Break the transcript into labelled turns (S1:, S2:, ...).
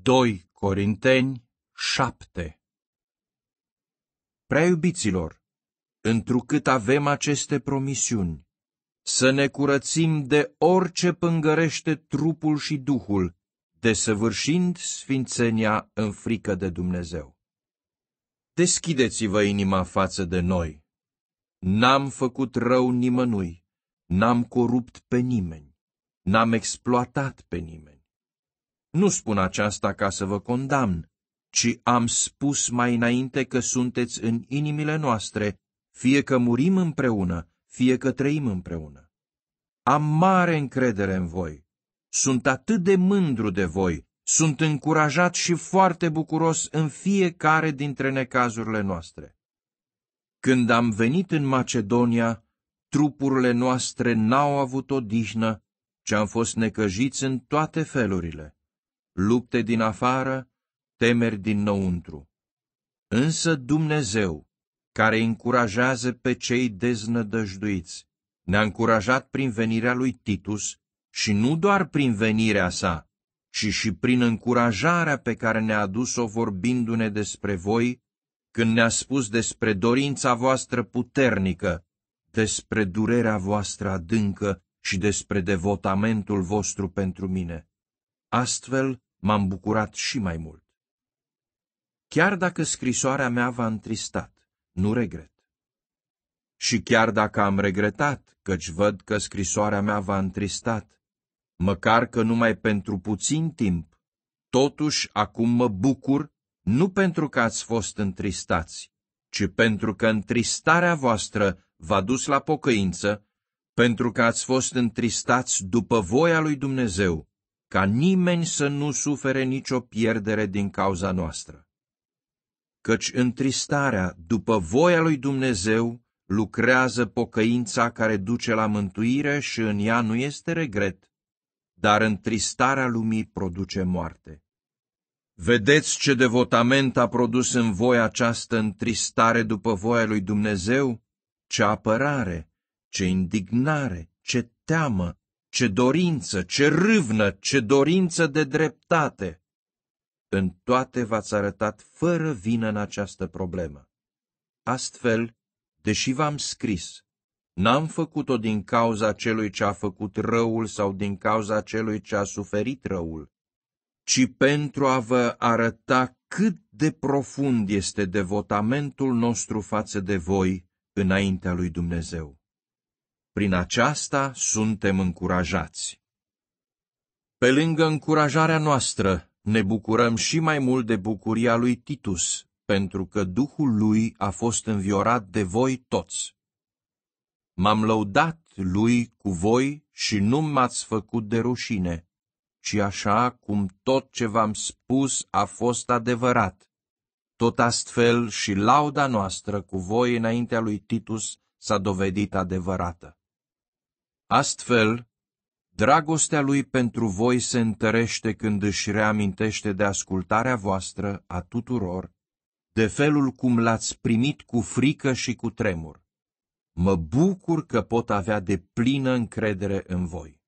S1: 2 Corinteni 7 Prea iubiților, întrucât avem aceste promisiuni, să ne curățim de orice pângărește trupul și duhul, desăvârșind sfințenia în frică de Dumnezeu. Deschideți-vă inima față de noi. N-am făcut rău nimănui, n-am corupt pe nimeni, n-am exploatat pe nimeni nu spun aceasta ca să vă condamn, ci am spus mai înainte că sunteți în inimile noastre, fie că murim împreună, fie că trăim împreună. Am mare încredere în voi. Sunt atât de mândru de voi, sunt încurajat și foarte bucuros în fiecare dintre necazurile noastre. Când am venit în Macedonia, trupurile noastre n-au avut odihnă, ci am fost necăjiți în toate felurile lupte din afară, temeri dinăuntru. Însă Dumnezeu, care încurajează pe cei deznădăjduiți, ne-a încurajat prin venirea lui Titus și nu doar prin venirea sa, ci și prin încurajarea pe care ne-a adus-o vorbindu-ne despre voi, când ne-a spus despre dorința voastră puternică, despre durerea voastră adâncă și despre devotamentul vostru pentru mine. Astfel m-am bucurat și mai mult. Chiar dacă scrisoarea mea v-a întristat, nu regret. Și chiar dacă am regretat, căci văd că scrisoarea mea v-a întristat, măcar că numai pentru puțin timp, totuși acum mă bucur nu pentru că ați fost întristați, ci pentru că întristarea voastră v-a dus la pocăință, pentru că ați fost întristați după voia lui Dumnezeu, ca nimeni să nu sufere nicio pierdere din cauza noastră. Căci întristarea, după voia lui Dumnezeu, lucrează pocăința care duce la mântuire și în ea nu este regret, dar întristarea lumii produce moarte. Vedeți ce devotament a produs în voi această întristare după voia lui Dumnezeu? Ce apărare, ce indignare, ce teamă, ce dorință, ce râvnă, ce dorință de dreptate! În toate v-ați arătat fără vină în această problemă. Astfel, deși v-am scris, n-am făcut-o din cauza celui ce a făcut răul sau din cauza celui ce a suferit răul, ci pentru a vă arăta cât de profund este devotamentul nostru față de voi înaintea lui Dumnezeu. Prin aceasta suntem încurajați. Pe lângă încurajarea noastră, ne bucurăm și mai mult de bucuria lui Titus, pentru că Duhul lui a fost înviorat de voi toți. M-am lăudat lui cu voi și nu m-ați făcut de rușine, ci așa cum tot ce v-am spus a fost adevărat. Tot astfel și lauda noastră cu voi înaintea lui Titus s-a dovedit adevărată. Astfel, dragostea lui pentru voi se întărește când își reamintește de ascultarea voastră a tuturor, de felul cum l-ați primit cu frică și cu tremur. Mă bucur că pot avea de plină încredere în voi.